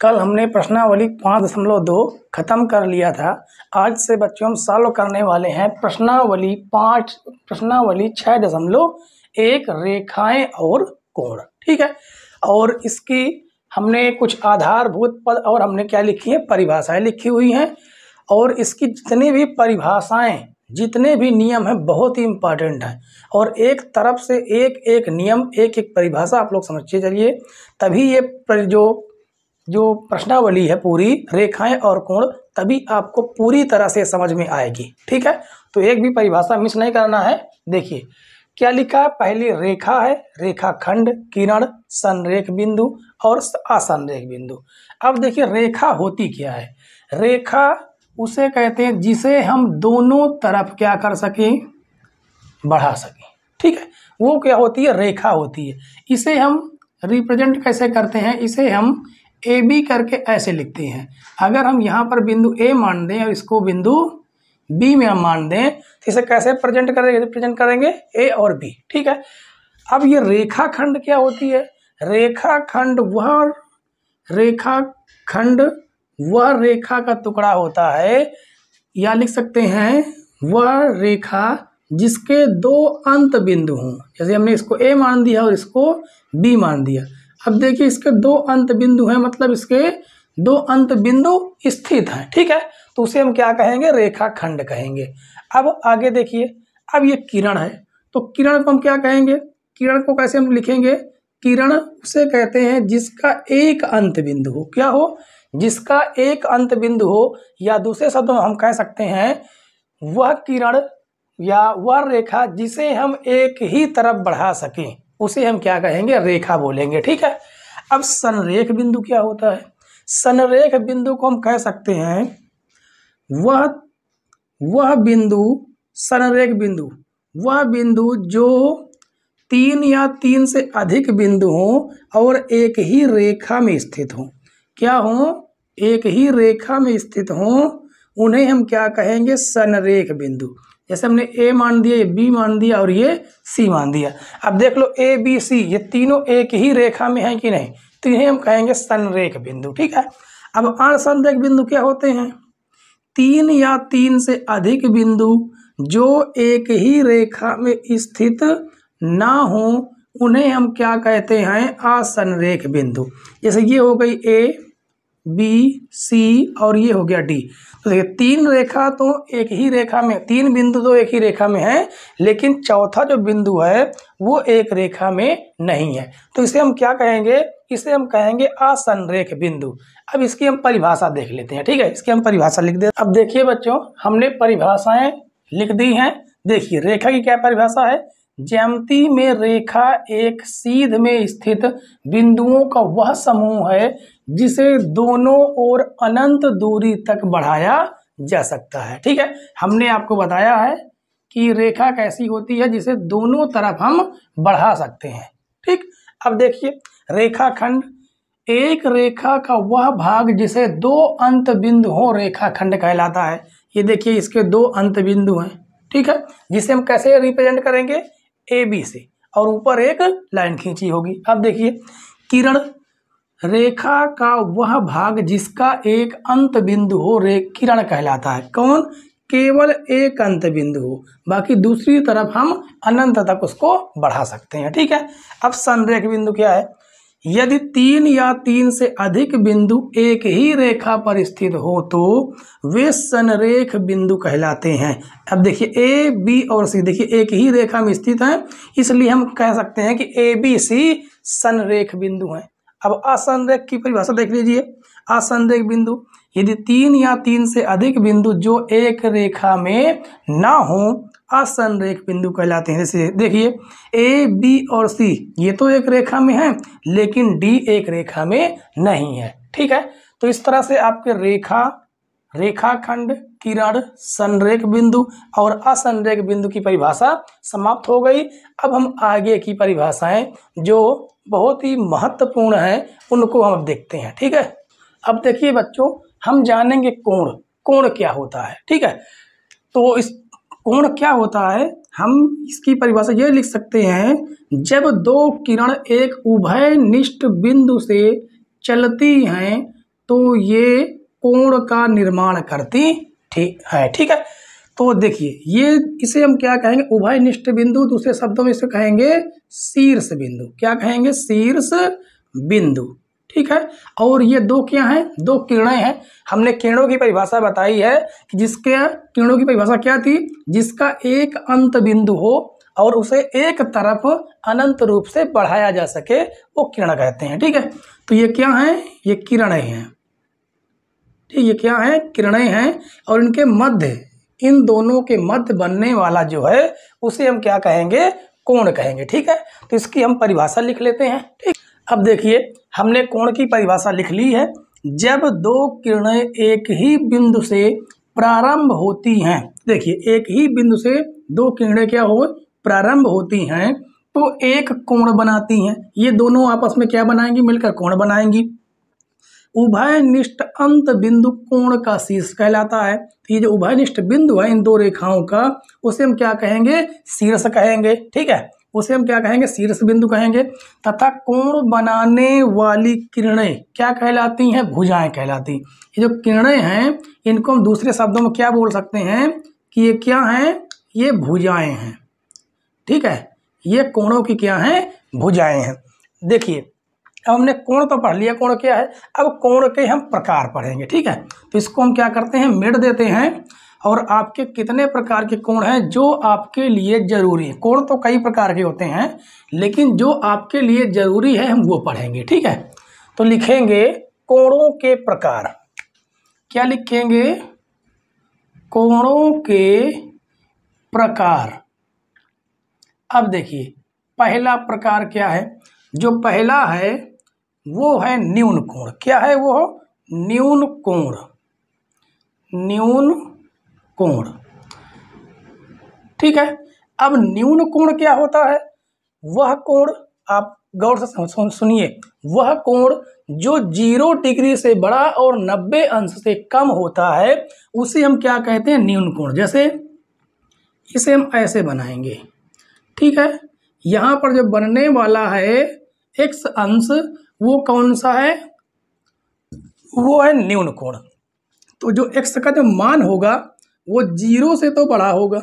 कल हमने प्रश्नावली पाँच दशमलव दो खत्म कर लिया था आज से बच्चों हम सॉल्व करने वाले हैं प्रश्नावली पाँच प्रश्नावली छः दशमलव एक रेखाएं और कोण ठीक है और इसकी हमने कुछ आधारभूत पद और हमने क्या लिखी है परिभाषाएं लिखी हुई हैं और इसकी जितनी भी परिभाषाएं जितने भी नियम हैं बहुत ही इम्पॉर्टेंट हैं और एक तरफ से एक एक नियम एक एक परिभाषा आप लोग समझते चलिए तभी ये जो जो प्रश्नावली है पूरी रेखाएं और कोण तभी आपको पूरी तरह से समझ में आएगी ठीक है तो एक भी परिभाषा मिस नहीं करना है देखिए क्या लिखा है पहली रेखा है रेखा खंड किरण संरेख बिंदु और असंरेख बिंदु अब देखिए रेखा होती क्या है रेखा उसे कहते हैं जिसे हम दोनों तरफ क्या कर सकें बढ़ा सकें ठीक है वो क्या होती है रेखा होती है इसे हम रिप्रेजेंट कैसे करते हैं इसे हम ए बी करके ऐसे लिखते हैं अगर हम यहाँ पर बिंदु ए मान दें और इसको बिंदु बी में हम मान दें तो इसे कैसे प्रेजेंट करेंगे प्रेजेंट तो करेंगे ए और बी ठीक है अब ये रेखा खंड क्या होती है रेखा खंड वह रेखा खंड वह रेखा का टुकड़ा होता है या लिख सकते हैं वह रेखा जिसके दो अंत बिंदु हों जैसे हमने इसको ए मान दिया और इसको बी मान दिया अब देखिए इसके दो अंत बिंदु हैं मतलब इसके दो अंत बिंदु स्थित हैं ठीक है तो उसे हम क्या कहेंगे रेखाखंड कहेंगे अब आगे देखिए अब ये किरण है तो किरण को हम क्या कहेंगे किरण को कैसे हम लिखेंगे किरण उसे कहते हैं जिसका एक अंत बिंदु हो क्या हो जिसका एक अंत बिंदु हो या दूसरे शब्दों में हम कह सकते हैं वह किरण या वह रेखा जिसे हम एक ही तरफ बढ़ा सकें उसे हम क्या कहेंगे रेखा बोलेंगे ठीक है अब सनरेख बिंदु क्या होता है सनरेख बिंदु को हम कह सकते हैं वह वह बिंदु सनरेख बिंदु वह बिंदु जो तीन या तीन से अधिक बिंदु हों और एक ही रेखा में स्थित हों क्या हों एक ही रेखा में स्थित हों उन्हें हम क्या कहेंगे सनरेख बिंदु जैसे हमने ए मान दिया ये बी मान दिया और ये सी मान दिया अब देख लो ए बी सी ये तीनों एक ही रेखा में है कि नहीं तो इन्हें हम कहेंगे संरेख बिंदु ठीक है अब असनरेख बिंदु क्या होते हैं तीन या तीन से अधिक बिंदु जो एक ही रेखा में स्थित ना हो उन्हें हम क्या कहते हैं असंरेख बिंदु जैसे ये हो गई ए बी सी और ये हो गया डी तो देखिए तीन रेखा तो एक ही रेखा में तीन बिंदु तो एक ही रेखा में है लेकिन चौथा जो बिंदु है वो एक रेखा में नहीं है तो इसे हम क्या कहेंगे इसे हम कहेंगे असनरेख बिंदु अब इसकी हम परिभाषा देख लेते हैं ठीक है इसकी हम परिभाषा लिख देते अब देखिए बच्चों हमने परिभाषाएं लिख दी हैं देखिए रेखा की क्या परिभाषा है ज्यामिति में रेखा एक सीध में स्थित बिंदुओं का वह समूह है जिसे दोनों ओर अनंत दूरी तक बढ़ाया जा सकता है ठीक है हमने आपको बताया है कि रेखा कैसी होती है जिसे दोनों तरफ हम बढ़ा सकते हैं ठीक अब देखिए रेखाखंड एक रेखा का वह भाग जिसे दो अंत बिंदु हो रेखाखंड कहलाता है ये देखिए इसके दो अंत बिंदु हैं ठीक है जिसे हम कैसे रिप्रेजेंट करेंगे ए बी से और ऊपर एक लाइन खींची होगी अब देखिए किरण रेखा का वह भाग जिसका एक अंत बिंदु हो रे किरण कहलाता है कौन केवल एक अंत बिंदु हो बाकी दूसरी तरफ हम अनंत तक उसको बढ़ा सकते हैं ठीक है अब संरेख बिंदु क्या है यदि तीन या तीन से अधिक बिंदु एक ही रेखा पर स्थित हो तो वे सनरेख बिंदु कहलाते हैं अब देखिए ए बी और सी देखिए एक ही रेखा में स्थित हैं इसलिए हम कह सकते हैं कि ए बी सी सनरेख बिंदु हैं अब असनरेख की परिभाषा देख लीजिए असनरेख बिंदु यदि तीन या तीन से अधिक बिंदु जो एक रेखा में ना हो असनरेख रेख बिंदु कहलाते हैं जैसे देखिए ए बी और सी ये तो एक रेखा में है लेकिन डी एक रेखा में नहीं है ठीक है तो इस तरह से आपके रेखा रेखाखंड किरण संरेख बिंदु और असंरेख बिंदु की परिभाषा समाप्त हो गई अब हम आगे की परिभाषाएं जो बहुत ही महत्वपूर्ण हैं उनको हम अब देखते हैं ठीक है अब देखिए बच्चों हम जानेंगे कोण कोण क्या होता है ठीक है तो इस कोण क्या होता है हम इसकी परिभाषा ये लिख सकते हैं जब दो किरण एक उभय निष्ठ बिंदु से चलती हैं तो ये कोण का निर्माण करती ठीक है ठीक है तो देखिए ये इसे हम क्या कहेंगे उभय निष्ठ बिंदु दूसरे शब्दों में इसे कहेंगे शीर्ष बिंदु क्या कहेंगे शीर्ष बिंदु ठीक है और ये दो क्या हैं दो किरणें हैं हमने किरणों की परिभाषा बताई है कि जिसके किरणों की परिभाषा क्या थी जिसका एक अंत बिंदु हो और उसे एक तरफ अनंत रूप से बढ़ाया जा सके वो किरण कहते हैं ठीक है तो ये क्या है ये किरणें हैं ठीक ये क्या है किरणें हैं और इनके मध्य इन दोनों के मध्य बनने वाला जो है उसे हम क्या कहेंगे कोण कहेंगे ठीक है तो इसकी हम परिभाषा लिख लेते हैं ठीक अब देखिए हमने कोण की परिभाषा लिख ली है जब दो किरणें एक ही बिंदु से प्रारंभ होती हैं देखिए एक ही बिंदु से दो किरणें क्या हो प्रारंभ होती हैं तो एक कोण बनाती हैं ये दोनों आपस में क्या बनाएंगी मिलकर कोण बनाएंगी उभयनिष्ठ अंत बिंदु कोण का शीर्ष कहलाता है तो ये जो उभयनिष्ठ बिंदु है इन दो रेखाओं का उसे हम क्या कहेंगे शीर्ष कहेंगे ठीक है उसे हम क्या कहेंगे शीर्ष बिंदु कहेंगे तथा कोण बनाने वाली किरणें क्या कहलाती हैं भुजाएं कहलाती ये जो किरणें हैं इनको हम दूसरे शब्दों में क्या बोल सकते हैं कि ये क्या हैं ये भुजाएं हैं ठीक है ये कोणों की क्या हैं भुजाएं हैं देखिए अब हमने कोण तो पढ़ लिया कोण क्या है अब कोण के हम प्रकार पढ़ेंगे ठीक है तो इसको हम क्या करते हैं मिट देते हैं और आपके कितने प्रकार के कोण हैं जो आपके लिए ज़रूरी है कोण तो कई प्रकार के होते हैं लेकिन जो आपके लिए ज़रूरी है हम वो पढ़ेंगे ठीक है तो लिखेंगे कोणों के प्रकार क्या लिखेंगे कोणों के प्रकार अब देखिए पहला प्रकार क्या है जो पहला है वो है न्यून कोण क्या है वो न्यून कोण न्यून कोण ठीक है अब न्यून कोण क्या होता है वह कोण आप गौर से सुनिए वह कोण जो जीरो डिग्री से बड़ा और नब्बे अंश से कम होता है उसे हम क्या कहते हैं न्यून कोण जैसे इसे हम ऐसे बनाएंगे ठीक है यहाँ पर जो बनने वाला है एक्स अंश वो कौन सा है वो है न्यून कोण तो जो एक्स का जो मान होगा वो जीरो से तो बड़ा होगा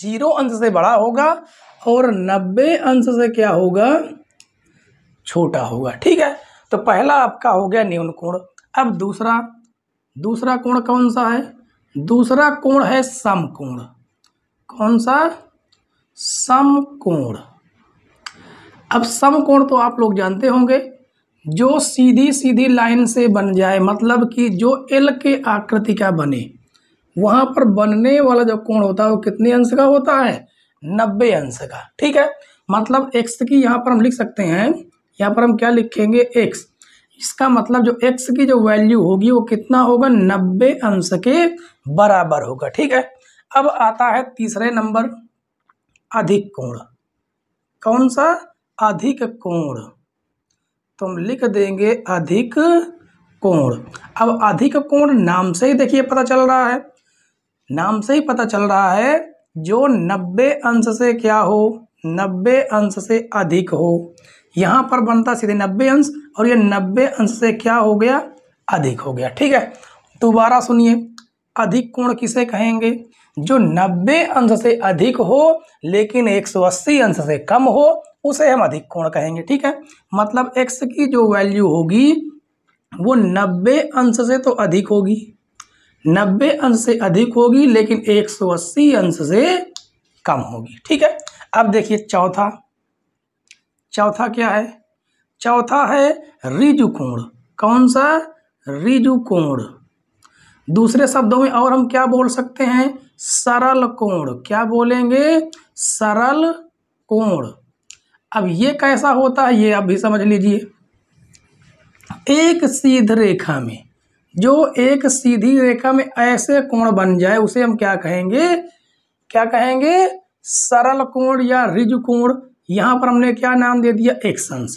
जीरो अंश से बड़ा होगा और नब्बे अंश से क्या होगा छोटा होगा ठीक है तो पहला आपका हो गया न्यून कोण अब दूसरा दूसरा कोण कौन सा है दूसरा कोण है समकोण कौन सा समकोण अब समकोण तो आप लोग जानते होंगे जो सीधी सीधी लाइन से बन जाए मतलब कि जो एल के आकृति का बने वहां पर बनने वाला जो कोण होता है वो कितने अंश का होता है नब्बे अंश का ठीक है मतलब एक्स की यहाँ पर हम लिख सकते हैं यहाँ पर हम क्या लिखेंगे एक्स इसका मतलब जो एक्स की जो वैल्यू होगी वो कितना होगा नब्बे अंश के बराबर होगा ठीक है अब आता है तीसरे नंबर अधिक कोण कौन सा अधिक कोण तो हम लिख देंगे अधिक कोण अब अधिक कोण नाम से ही देखिए पता चल रहा है नाम से ही पता चल रहा है जो नब्बे अंश से क्या हो नब्बे अंश से अधिक हो यहाँ पर बनता सीधे नब्बे अंश और ये नब्बे अंश से क्या हो गया अधिक हो गया ठीक है दोबारा सुनिए अधिक कोण किसे कहेंगे जो 90 अंश से अधिक हो लेकिन 180 अंश से कम हो उसे हम अधिक कोण कहेंगे ठीक है मतलब x की जो वैल्यू होगी वो 90 अंश से तो अधिक होगी नब्बे अंश से अधिक होगी लेकिन एक सौ अस्सी अंश से कम होगी ठीक है अब देखिए चौथा चौथा क्या है चौथा है कोण कौन सा रिजुकोण दूसरे शब्दों में और हम क्या बोल सकते हैं सरल कोण क्या बोलेंगे सरल कोण अब ये कैसा होता है ये आप भी समझ लीजिए एक सीध रेखा में जो एक सीधी रेखा में ऐसे कोण बन जाए उसे हम क्या कहेंगे क्या कहेंगे सरल कोण या रिज कोण यहाँ पर हमने क्या नाम दे दिया अंश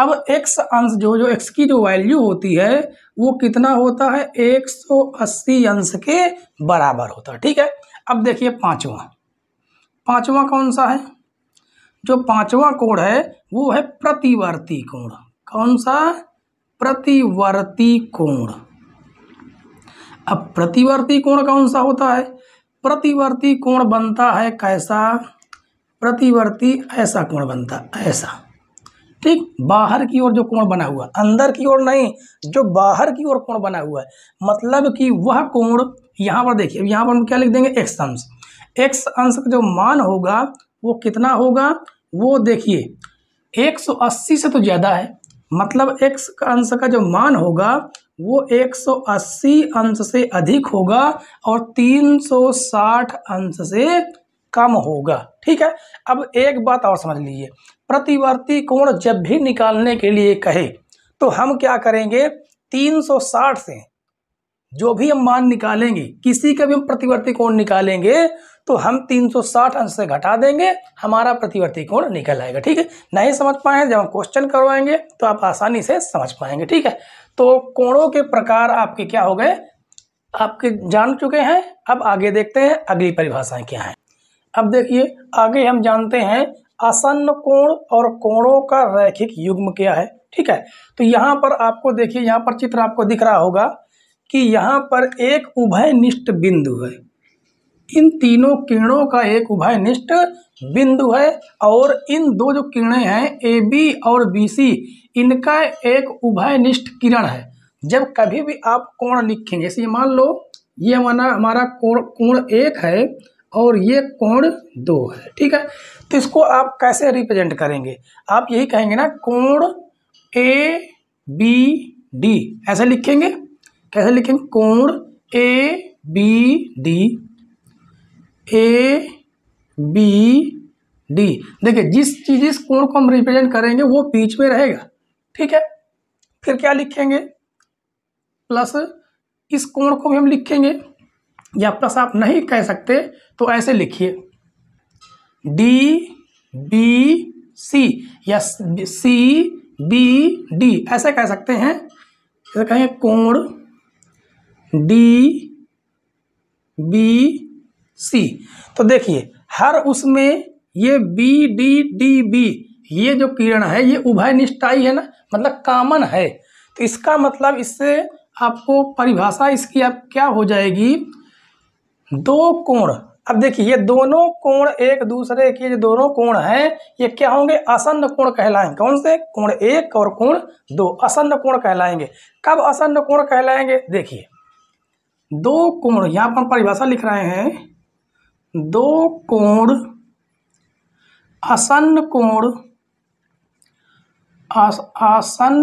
अब एक्स अंश जो जो एक्स की जो वैल्यू होती है वो कितना होता है 180 अंश के बराबर होता है ठीक है अब देखिए पांचवा पांचवा कौन सा है जो पांचवा कोण है वो है प्रतिवर्ती कोण कौन सा प्रतिवर्ती कोण अब प्रतिवर्ती कोण कौन सा होता है प्रतिवर्ती कोण बनता है कैसा प्रतिवर्ती ऐसा कोण बनता है ऐसा ठीक बाहर की ओर जो कोण बना हुआ अंदर की ओर नहीं जो बाहर की ओर कोण बना हुआ है मतलब कि वह कोण यहाँ पर देखिए यहाँ पर हम क्या लिख देंगे एक्स अंश एक्स अंश का जो मान होगा वो कितना होगा वो देखिए 180 से तो ज़्यादा है मतलब एक्स का अंश का जो मान होगा वो 180 अंश से अधिक होगा और 360 अंश से कम होगा ठीक है अब एक बात और समझ लीजिए प्रतिवर्ती कोण जब भी निकालने के लिए कहे तो हम क्या करेंगे 360 से जो भी हम मान निकालेंगे किसी का भी हम प्रतिवर्ती कोण निकालेंगे तो हम 360 अंश से घटा देंगे हमारा प्रतिवर्ती कोण निकल आएगा ठीक है नहीं समझ पाए जब हम क्वेश्चन करवाएंगे तो आप आसानी से समझ पाएंगे ठीक है तो कोणों के प्रकार आपके क्या हो गए आपके जान चुके हैं अब आगे देखते हैं अगली परिभाषाएं क्या हैं अब देखिए आगे हम जानते हैं आसन्न कोण और कोणों का रैखिक युग्म क्या है ठीक है तो यहाँ पर आपको देखिए यहाँ पर चित्र आपको दिख रहा होगा कि यहाँ पर एक उभयनिष्ठ बिंदु है इन तीनों किरणों का एक उभयनिष्ठ बिंदु है और इन दो जो किरणें हैं ए बी और बी सी इनका एक उभयनिष्ठ किरण है जब कभी भी आप कोण लिखेंगे जैसे मान लो ये हमारा हमारा कोण कोण एक है और ये कोण दो है ठीक है तो इसको आप कैसे रिप्रेजेंट करेंगे आप यही कहेंगे ना कोण ए बी डी ऐसे लिखेंगे कैसे लिखेंगे कोण A B D A B D देखिए जिस चीज इस कोण को हम रिप्रेजेंट करेंगे वो बीच में रहेगा ठीक है फिर क्या लिखेंगे प्लस इस कोण को भी हम लिखेंगे या प्लस आप नहीं कह सकते तो ऐसे लिखिए डी बी सी या सी बी डी ऐसे कह सकते हैं जैसे कहें कोण डी बी सी तो देखिए हर उसमें ये बी डी डी बी ये जो किरण है ये उभय निष्ठाई है ना मतलब कॉमन है तो इसका मतलब इससे आपको परिभाषा इसकी आप क्या हो जाएगी दो कोण अब देखिए ये दोनों कोण एक दूसरे के जो दोनों कोण हैं ये क्या होंगे असन्न कोण कहलाएंगे कौन से कोण एक और कोण दो असन्न कोण कहलाएंगे कब असन्न कोण कहलाएंगे देखिए दो कोण यहाँ पर परिभाषा लिख रहे हैं दो कोण असन्न कोण आसन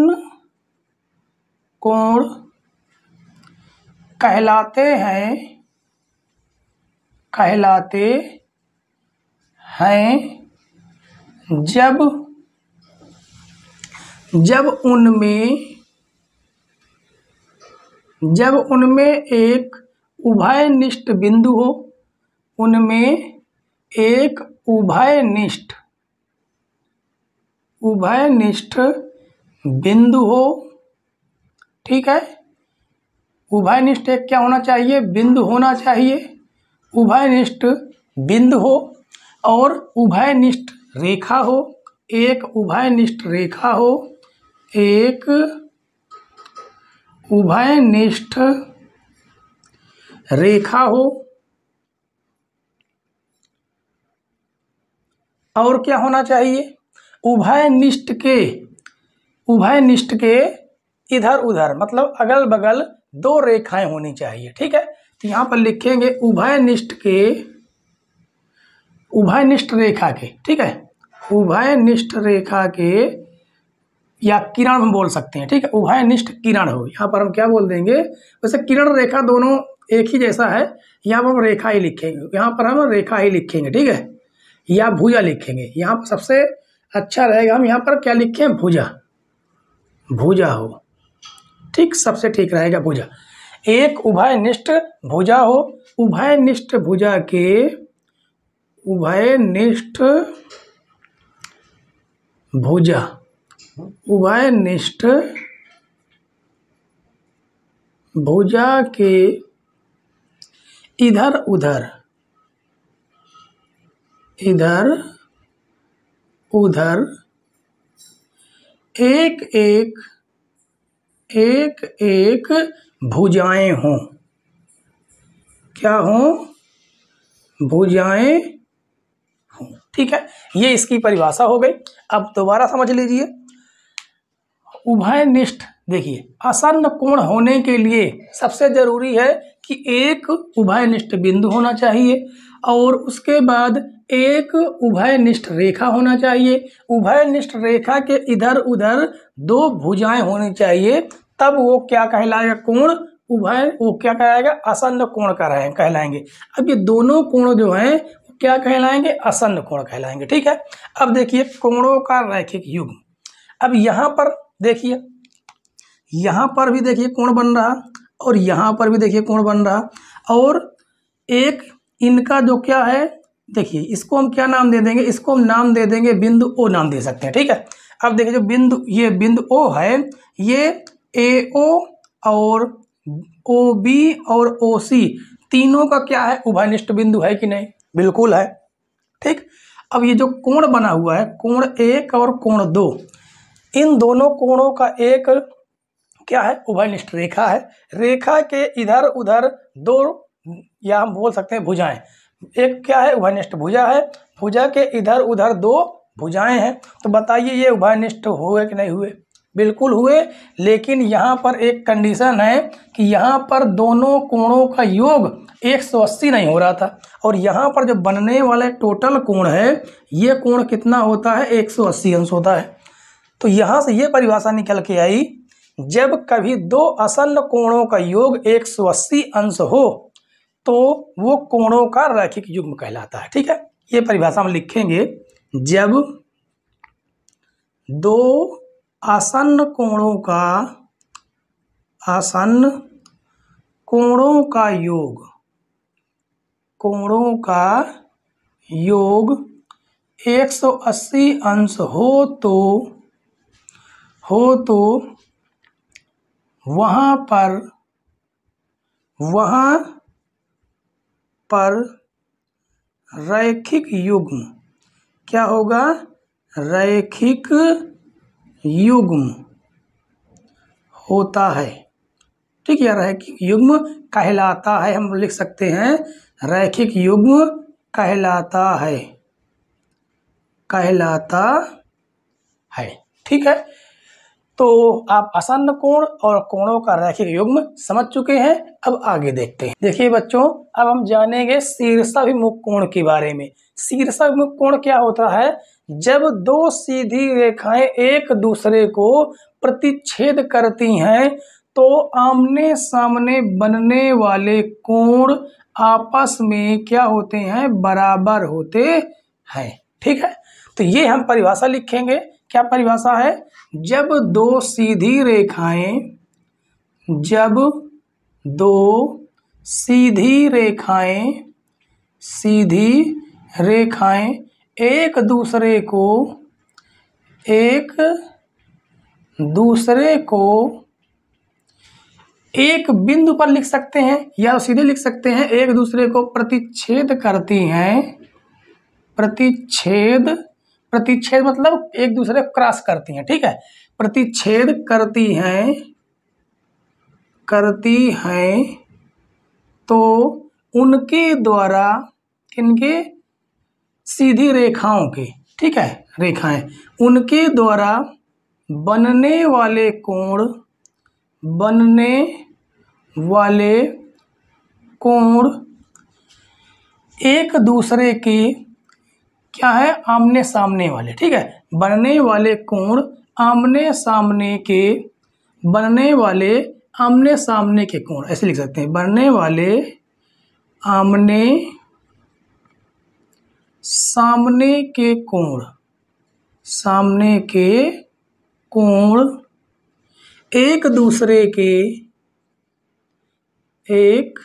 कोण कहलाते हैं कहलाते हैं जब जब उनमें जब उनमें एक उभयनिष्ठ बिंदु हो उनमें एक उभयनिष्ठ उभयनिष्ठ बिंदु हो ठीक है उभयनिष्ठ एक क्या होना चाहिए बिंदु होना चाहिए उभयनिष्ठ बिंदु हो और उभयनिष्ठ रेखा हो एक उभयनिष्ठ रेखा हो एक उभयनिष्ठ रेखा हो और क्या होना चाहिए उभयनिष्ठ के उभयनिष्ठ के इधर उधर मतलब अगल बगल दो रेखाएं होनी चाहिए ठीक है तो यहाँ पर लिखेंगे उभयनिष्ठ के उभयनिष्ठ रेखा के ठीक है उभयनिष्ठ रेखा के या किरण हम बोल सकते हैं ठीक है उभयनिष्ठ किरण हो यहाँ पर हम क्या बोल देंगे वैसे किरण रेखा दोनों एक ही जैसा है यहाँ पर हम रेखा ही लिखेंगे यहाँ पर हम रेखा ही लिखेंगे ठीक है या भुजा लिखेंगे यहाँ पर सबसे अच्छा रहेगा हम यहाँ पर क्या लिखे हैं भुजा भुजा हो ठीक सबसे ठीक रहेगा भुजा एक उभयनिष्ठ भुजा हो उभयनिष्ठ भुजा के उभयनिष्ठ भुजा उभयनिष्ठ भुजा के इधर उधर इधर उधर एक एक एक एक भुजाएं हों क्या हों भुजाएं हों ठीक है ये इसकी परिभाषा हो गई अब दोबारा समझ लीजिए उभयनिष्ठ देखिए असन्न कोण होने के लिए सबसे जरूरी है कि एक उभयनिष्ठ बिंदु होना चाहिए और उसके बाद एक उभयनिष्ठ रेखा होना चाहिए उभयनिष्ठ रेखा के इधर उधर दो भुजाएं होनी चाहिए तब वो क्या कहलाएगा कोण उभय वो क्या कहलाएगा असन्न कोण कहलाएंगे अब ये दोनों कोण जो हैं क्या कहलाएंगे असन्न कोण कहलाएंगे ठीक है अब देखिए कोणों का रैखिक युग अब यहाँ पर देखिए यहाँ पर भी देखिए कोण बन रहा और यहाँ पर भी देखिए कोण बन रहा और एक इनका जो क्या है देखिए इसको हम क्या नाम दे देंगे इसको हम नाम दे देंगे बिंदु ओ नाम दे सकते हैं ठीक है अब देखिए जो बिंदु ये बिंदु ओ है ये ए ओ और ओ बी और ओ सी तीनों का क्या है उभयनिष्ठ बिंदु है कि नहीं बिल्कुल है ठीक अब ये जो कोण बना हुआ है कोण एक और कोण दो इन दोनों कोणों का एक क्या है उभयनिष्ठ रेखा है रेखा के इधर उधर दो या हम बोल सकते हैं भुजाएं एक क्या है उभयनिष्ठ भुजा है भुजा के इधर उधर दो भुजाएं हैं तो बताइए ये उभयनिष्ठ हुए कि नहीं हुए बिल्कुल हुए लेकिन यहाँ पर एक कंडीशन है कि यहाँ पर दोनों कोणों का योग 180 नहीं हो रहा था और यहाँ पर जो बनने वाले टोटल कोण है ये कोण कितना होता है 180 अंश होता है तो यहाँ से ये परिभाषा निकल के आई जब कभी दो असल कोणों का योग 180 अंश हो तो वो कोणों का रैखिक युग्म कहलाता है ठीक है ये परिभाषा हम लिखेंगे जब दो आसन्न कोणों का आसन्न कोणों का योग कोणों का योग 180 अंश हो तो हो तो वहाँ पर वहाँ पर रैखिक युग्म क्या होगा रैखिक युग्म होता है ठीक है रैखिक युग्म कहलाता है हम लिख सकते हैं रैखिक युग्म कहलाता है कहलाता है ठीक है तो आप आसन्न कोण और कोणों का रैखिक युग्म समझ चुके हैं अब आगे देखते हैं देखिए बच्चों अब हम जानेंगे शीर्षाभिमुख कोण के बारे में शीर्षाभिमुख कोण क्या होता है जब दो सीधी रेखाएं एक दूसरे को प्रतिच्छेद करती हैं तो आमने सामने बनने वाले कोण आपस में क्या होते हैं बराबर होते हैं ठीक है तो ये हम परिभाषा लिखेंगे क्या परिभाषा है जब दो सीधी रेखाएं जब दो सीधी रेखाएं सीधी रेखाएं एक दूसरे को एक दूसरे को एक बिंदु पर लिख सकते हैं या सीधे लिख सकते हैं एक दूसरे को प्रतिच्छेद करती हैं प्रतिच्छेद प्रतिच्छेद मतलब एक दूसरे को क्रॉस करती हैं ठीक है प्रतिच्छेद करती हैं करती हैं तो उनके द्वारा किनके सीधी रेखाओं के ठीक है रेखाएं उनके द्वारा बनने वाले कोण बनने वाले कोण एक दूसरे की क्या है आमने सामने वाले ठीक है बनने वाले कोण आमने सामने के बनने वाले आमने सामने के कोण ऐसे लिख सकते हैं बनने वाले आमने सामने के कोण सामने के कोण एक दूसरे के एक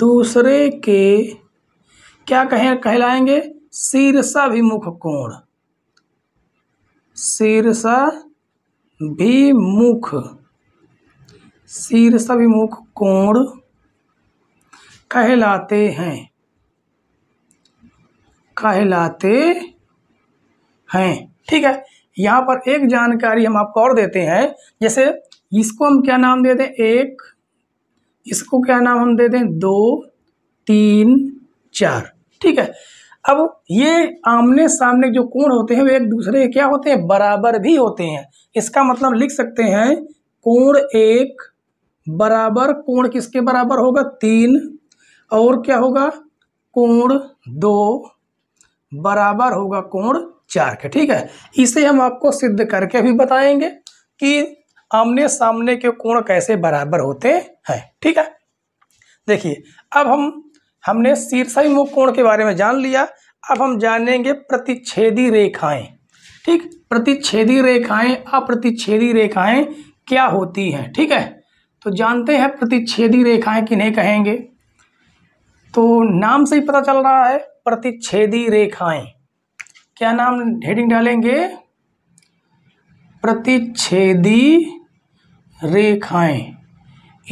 दूसरे के क्या कहें कहलाएंगे शीर्षाभिमुख कोण शीर्षाभिमुख शीर्षाभिमुख कोण कहलाते हैं कहलाते हैं ठीक है यहां पर एक जानकारी हम आपको और देते हैं जैसे इसको हम क्या नाम दे दें एक इसको क्या नाम हम दे दें दो तीन चार ठीक है अब ये आमने सामने जो कोण होते हैं वे एक दूसरे के क्या होते हैं बराबर भी होते हैं इसका मतलब लिख सकते हैं कोण एक बराबर कोण किसके बराबर होगा तीन और क्या होगा कोण दो बराबर होगा कोण चार के ठीक है इसे हम आपको सिद्ध करके भी बताएंगे कि आमने सामने के कोण कैसे बराबर होते हैं ठीक है देखिए अब हम हमने शीर्षाई मुख कोण के बारे में जान लिया अब हम जानेंगे प्रतिच्छेदी रेखाएं ठीक प्रतिच्छेदी रेखाएं अप्रतिच्छेदी रेखाएं क्या होती हैं ठीक है तो जानते हैं प्रतिच्छेदी रेखाएं किन्हें कहेंगे तो नाम से ही पता चल रहा है प्रतिच्छेदी रेखाएं क्या नाम हेडिंग डालेंगे प्रतिच्छेदी रेखाएं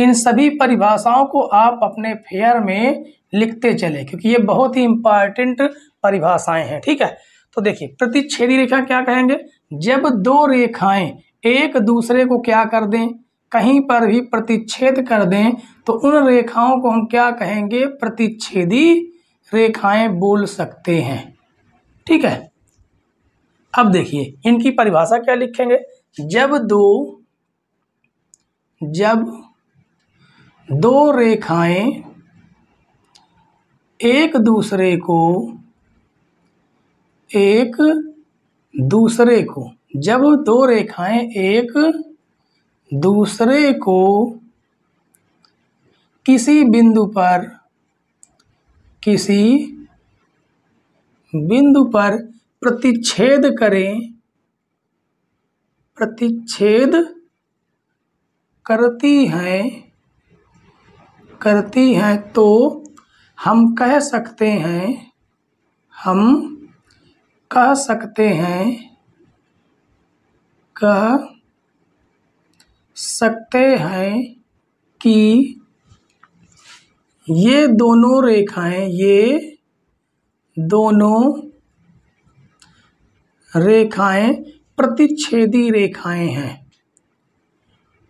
इन सभी परिभाषाओं को आप अपने फेयर में लिखते चले क्योंकि ये बहुत ही इंपॉर्टेंट परिभाषाएं हैं ठीक है तो देखिए प्रतिच्छेदी रेखा क्या कहेंगे जब दो रेखाएं एक दूसरे को क्या कर दें कहीं पर भी प्रतिच्छेद कर दें तो उन रेखाओं को हम क्या कहेंगे प्रतिच्छेदी रेखाएं बोल सकते हैं ठीक है अब देखिए इनकी परिभाषा क्या लिखेंगे जब दो जब दो रेखाएं एक दूसरे को एक दूसरे को जब दो रेखाएं एक दूसरे को किसी बिंदु पर किसी बिंदु पर प्रतिच्छेद करें प्रतिच्छेद करती हैं करती हैं तो हम कह सकते हैं हम कह सकते हैं कह सकते हैं कि ये दोनों रेखाएं ये दोनों रेखाएं प्रतिच्छेदी रेखाएं हैं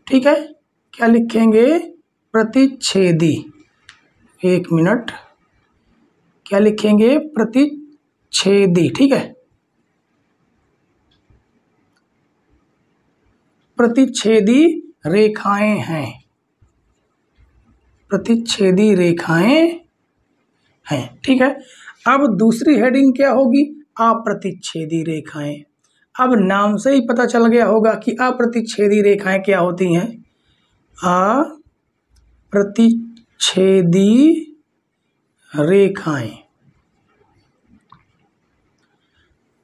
ठीक है क्या लिखेंगे प्रतिच्छेदी एक मिनट क्या लिखेंगे प्रतिच्छेदी ठीक है प्रतिच्छेदी रेखाएं हैं प्रतिच्छेदी रेखाएं हैं ठीक है अब दूसरी हेडिंग क्या होगी अप्रतिच्छेदी रेखाएं अब नाम से ही पता चल गया होगा कि अप्रतिच्छेदी रेखाएं क्या होती हैं आ प्रतिच्छेदी रेखाएं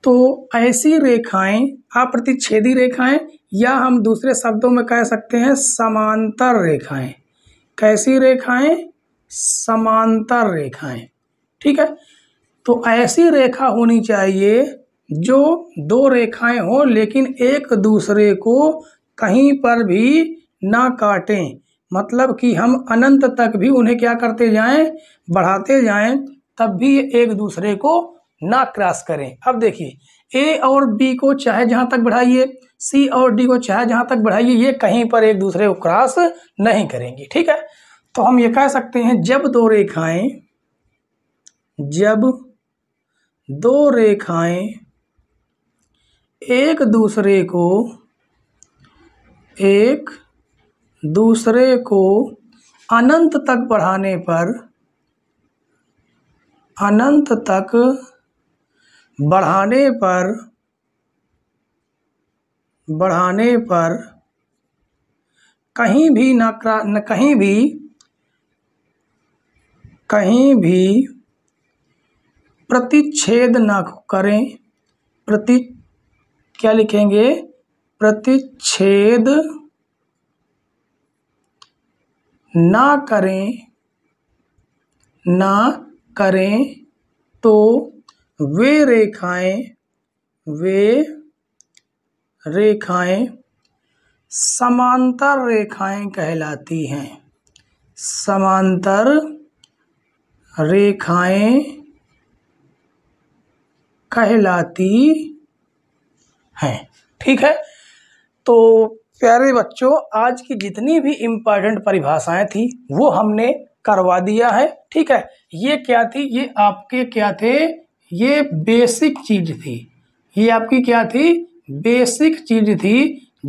तो ऐसी रेखाएं अप्रतिच्छेदी रेखाएं या हम दूसरे शब्दों में कह सकते हैं समांतर रेखाएं कैसी रेखाएं समांतर रेखाएं ठीक है तो ऐसी रेखा होनी चाहिए जो दो रेखाएं हों लेकिन एक दूसरे को कहीं पर भी ना काटें मतलब कि हम अनंत तक भी उन्हें क्या करते जाएं बढ़ाते जाएं तब भी एक दूसरे को ना क्रॉस करें अब देखिए ए और बी को चाहे जहाँ तक बढ़ाइए सी और डी को चाहे जहाँ तक बढ़ाइए ये कहीं पर एक दूसरे को क्रॉस नहीं करेंगी ठीक है तो हम ये कह सकते हैं जब दो रेखाएं जब दो रेखाएं एक दूसरे को एक दूसरे को अनंत तक बढ़ाने पर अनंत तक बढ़ाने पर बढ़ाने पर कहीं भी न कहीं भी कहीं भी प्रतिच्छेद न करें प्रति क्या लिखेंगे प्रतिच्छेद ना करें ना करें तो वे रेखाएं वे रेखाएं समांतर रेखाएं कहलाती हैं समांतर रेखाएं कहलाती हैं ठीक है तो प्यारे बच्चों आज की जितनी भी इम्पॉर्टेंट परिभाषाएं थी वो हमने करवा दिया है ठीक है ये क्या थी ये आपके क्या थे ये बेसिक चीज थी ये आपकी क्या थी बेसिक चीज थी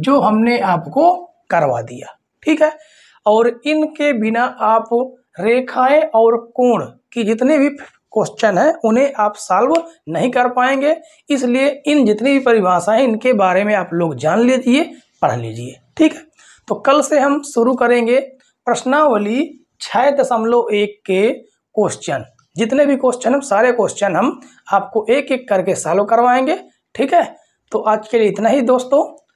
जो हमने आपको करवा दिया ठीक है और इनके बिना आप रेखाएं और कोण की जितने भी क्वेश्चन है उन्हें आप सॉल्व नहीं कर पाएंगे इसलिए इन जितनी भी परिभाषाएं इनके बारे में आप लोग जान लीजिए पढ़ लीजिए ठीक है तो कल से हम शुरू करेंगे प्रश्नावली छः दशमलव एक के क्वेश्चन जितने भी क्वेश्चन हम सारे क्वेश्चन हम आपको एक एक करके सॉल्व करवाएंगे ठीक है तो आज के लिए इतना ही दोस्तों